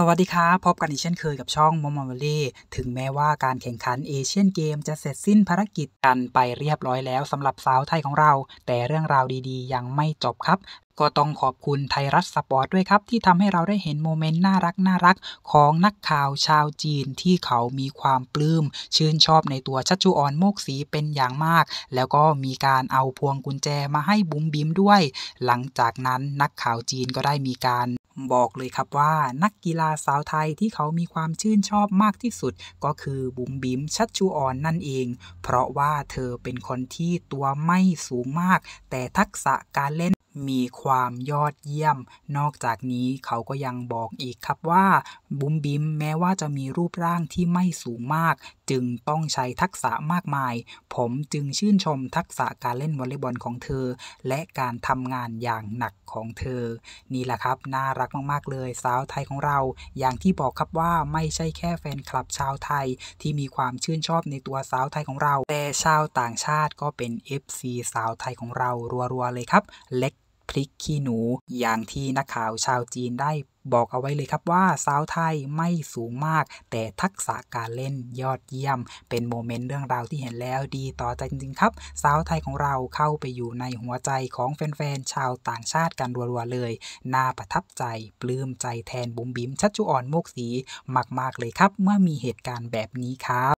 สวัสดีครับพบกันอีกเช่นเคยกับช่อง มอมอลลี่ถึงแม้ว่าการแข่งขันเอเชียนเกมจะเสร็จสิ้นภารกิจกันไปเรียบร้อยแล้วสำหรับสาวไทยของเรา แต่เรื่องราวดี ๆ ยังไม่จบครับก็ต้องขอบคุณไทยรัฐสปอร์ตด้วยครับ ที่ทำให้เราได้เห็นโมเมนต์น่ารักน่ารักของนักข่าวชาวจีนที่เขามีความปลื้ม ชื่นชอบในตัวชัชจุออนโมกสีเป็นอย่างมาก แล้วก็มีการเอาพวงกุญแจมาให้บุ๋มบิ้มด้วย หลังจากนั้นนักข่าวจีนก็ได้มีการ บอกเลยครับว่า นักกีฬาสาวไทยที่เขามีความชื่นชอบมากที่สุด ก็คือบุ๋มบิ้มชัชชูอ่อนนั่นเอง เพราะว่าเธอเป็นคนที่ตัวไม่สูงมาก แต่ทักษะการเล่นมีความยอดเยี่ยม นอกจากนี้เขาก็ยังบอกอีกครับว่าบุ้มบิมแม้ว่าจะมีรูปร่างที่ไม่สูงมาก จึงต้องใช้ทักษะมากมาย ผมจึงชื่นชมทักษะการเล่นวอลเลย์บอล ของเธอ และการทำงานอย่างหนักของเธอ นี่แหละครับ น่ารักมาก ๆ เลยสาวไทยของเรา อย่างที่บอกครับว่าไม่ใช่แค่แฟนคลับชาวไทยที่มีความชื่นชอบในตัวสาวไทยของเรา แต่ชาวต่างชาติก็เป็น FC สาวไทยของเรารัว ๆ เลยครับเล็กพริกขี้หนูอย่างที่นักข่าวชาวจีนได้บอกเอาไว้เลยครับว่าสาวไทยไม่สูงมากแต่ทักษะการเล่นยอดเยี่ยม เป็นโมเมนต์เรื่องราวที่เห็นแล้วดีต่อใจจริง ๆ ครับสาวไทยของเราเข้าไปอยู่ในหัวใจของแฟนๆชาวต่างชาติกันรัว ๆ เลย น่าประทับใจ ปลื้มใจแทนบุ๋มบิ๋มชัชจุอ่อนโมกสีมากๆเลยครับ เมื่อมีเหตุการณ์แบบนี้ครับ